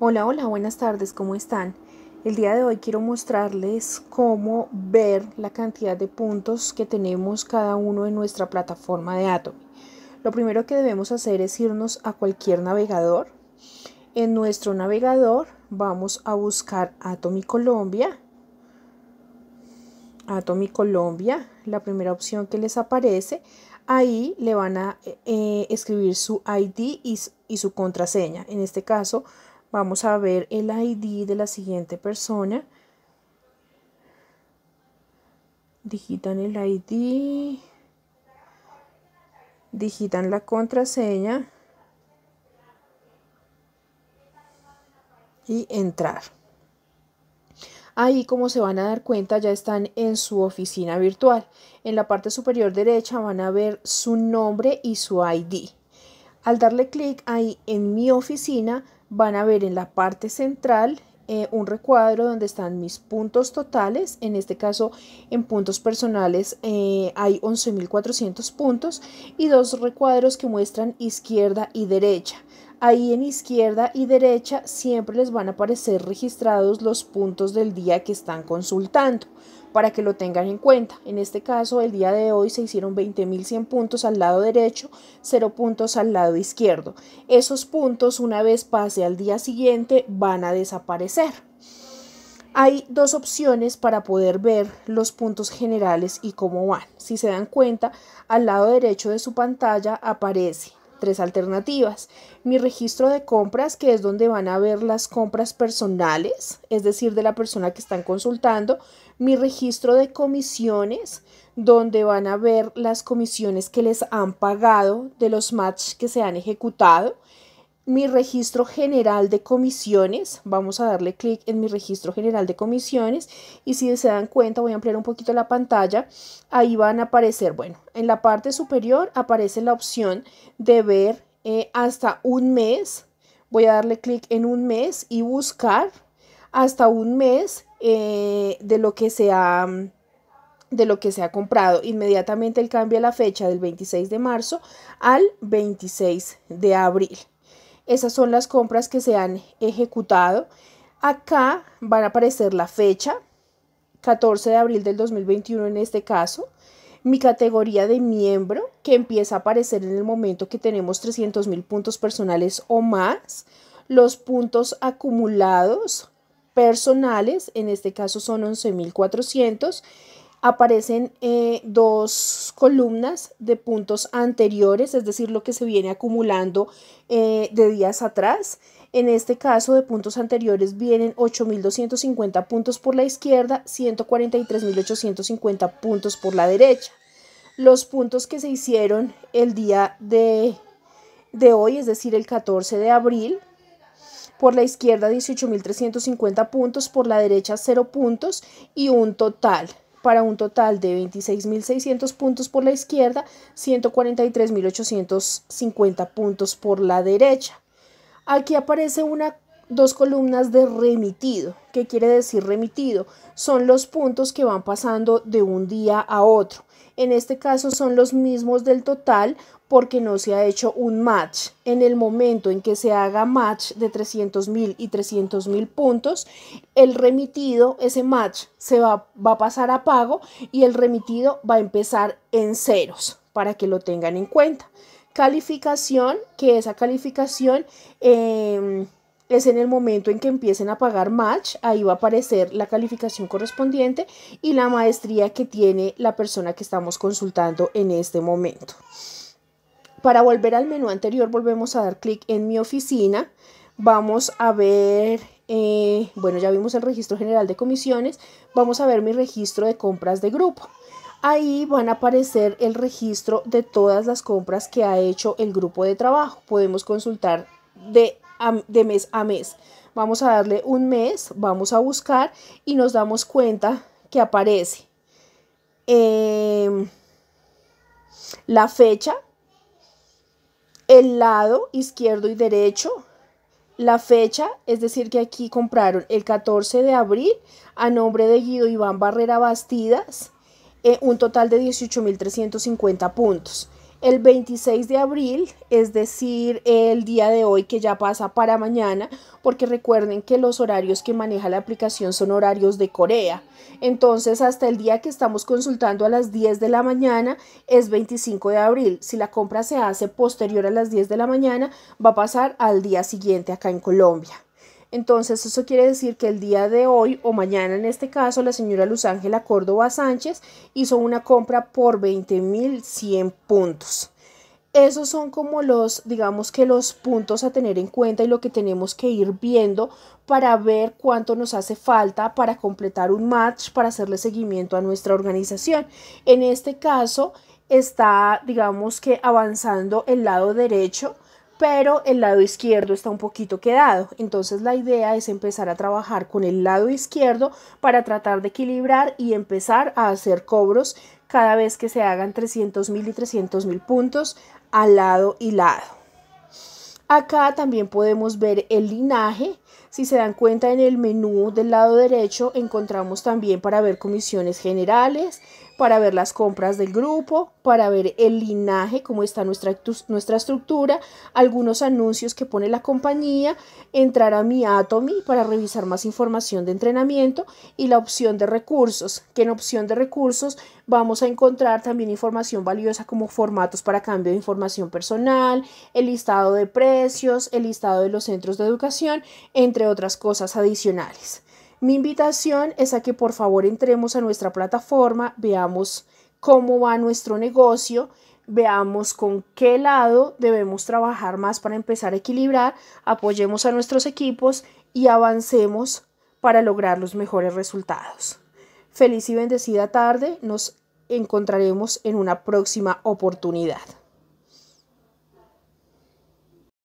Hola, hola, buenas tardes, ¿cómo están? El día de hoy quiero mostrarles cómo ver la cantidad de puntos que tenemos cada uno en nuestra plataforma de Atomy. Lo primero que debemos hacer es irnos a cualquier navegador. En nuestro navegador vamos a buscar Atomy Colombia. Atomy Colombia, la primera opción que les aparece. Ahí le van a eh, escribir su ID y, y su contraseña. En este caso vamos a ver el ID de la siguiente persona. Digitan el ID. Digitan la contraseña. Y entrar. Ahí, como se van a dar cuenta, ya están en su oficina virtual. En la parte superior derecha van a ver su nombre y su ID. Al darle clic ahí en mi oficina, van a ver en la parte central eh, un recuadro donde están mis puntos totales. En este caso, en puntos personales eh, hay 11.400 puntos y dos recuadros que muestran izquierda y derecha. Ahí en izquierda y derecha siempre les van a aparecer registrados los puntos del día que están consultando para que lo tengan en cuenta. En este caso, el día de hoy se hicieron 20.100 puntos al lado derecho, 0 puntos al lado izquierdo. Esos puntos, una vez pase al día siguiente, van a desaparecer. Hay dos opciones para poder ver los puntos generales y cómo van. Si se dan cuenta, al lado derecho de su pantalla aparece tres alternativas. Mi registro de compras, que es donde van a ver las compras personales, es decir, de la persona que están consultando. Mi registro de comisiones, donde van a ver las comisiones que les han pagado de los matches que se han ejecutado mi registro general de comisiones. Vamos a darle clic en mi registro general de comisiones y si se dan cuenta voy a ampliar un poquito la pantalla. Ahí van a aparecer, bueno, en la parte superior aparece la opción de ver eh, hasta un mes. Voy a darle clic en un mes y buscar hasta un mes eh, de lo que se ha de lo que se ha comprado. Inmediatamente cambio cambia la fecha del 26 de marzo al 26 de abril. Esas son las compras que se han ejecutado. Acá van a aparecer la fecha, 14 de abril del 2021 en este caso, mi categoría de miembro que empieza a aparecer en el momento que tenemos 300 mil puntos personales o más, los puntos acumulados personales, en este caso son 11.400 aparecen eh, dos columnas de puntos anteriores, es decir, lo que se viene acumulando eh, de días atrás. En este caso de puntos anteriores vienen 8.250 puntos por la izquierda, 143.850 puntos por la derecha. Los puntos que se hicieron el día de, de hoy, es decir, el 14 de abril, por la izquierda 18.350 puntos, por la derecha 0 puntos y un total para un total de 26.600 puntos por la izquierda, 143.850 puntos por la derecha. Aquí aparece una dos columnas de remitido. ¿Qué quiere decir remitido? Son los puntos que van pasando de un día a otro. En este caso son los mismos del total, porque no se ha hecho un match. En el momento en que se haga match de 300.000 y 300.000 puntos, el remitido, ese match, se va, a pasar a pago y el remitido va a empezar en ceros para que lo tengan en cuenta. Calificación, que esa calificación... Em, es en el momento en que empiecen a pagar match, ahí va a aparecer la calificación correspondiente y la maestría que tiene la persona que estamos consultando en este momento. Para volver al menú anterior volvemos a dar clic en mi oficina. Vamos a ver, eh, bueno ya vimos el registro general de comisiones, vamos a ver mi registro de compras de grupo. Ahí van a aparecer el registro de todas las compras que ha hecho el grupo de trabajo. Podemos consultar de, mes a mes. Vamos a darle un mes, vamos a buscar y nos damos cuenta que aparece em, la fecha el lado izquierdo y derecho, la fecha, es decir, que aquí compraron el 14 de abril a nombre de Guido Iván Barrera Bastidas, eh, un total de 18.350 puntos el 26 de abril, es decir, el día de hoy que ya pasa para mañana, porque recuerden que los horarios que maneja la aplicación son horarios de Corea. Entonces, hasta el día que estamos consultando a las 10 de la mañana es 25 de abril. Si la compra se hace posterior a las 10 de la mañana, va a pasar al día siguiente acá en Colombia. Entonces, eso quiere decir que el día de hoy o mañana, en este caso, la señora Luz Ángela Córdoba Sánchez hizo una compra por 20.100 puntos. Esos son como los, digamos que los puntos a tener en cuenta y lo que tenemos que ir viendo para ver cuánto nos hace falta para completar un match, para hacerle seguimiento a nuestra organización. En este caso, está, digamos que avanzando el lado derecho pero el lado izquierdo está un poquito quedado. Entonces la idea es empezar a trabajar con el lado izquierdo para tratar de equilibrar y empezar a hacer cobros cada vez que se hagan 300.000 mil y 300 mil puntos al lado y lado. Acá también podemos ver el linaje. Si se dan cuenta en el menú del lado derecho encontramos también para ver comisiones generales, para ver las compras del grupo, para ver el linaje, cómo está nuestra, nuestra estructura, algunos anuncios que pone la compañía, entrar a mi Atomy para revisar más información de entrenamiento y la opción de recursos, que en opción de recursos vamos a encontrar también información valiosa como formatos para cambio de información personal, el listado de precios, el listado de los centros de educación, entre otras cosas adicionales. Mi invitación es a que por favor entremos a nuestra plataforma, veamos cómo va nuestro negocio, veamos con qué lado debemos trabajar más para empezar a equilibrar, apoyemos a nuestros equipos y avancemos para lograr los mejores resultados. Feliz y bendecida tarde, nos encontraremos en una próxima oportunidad.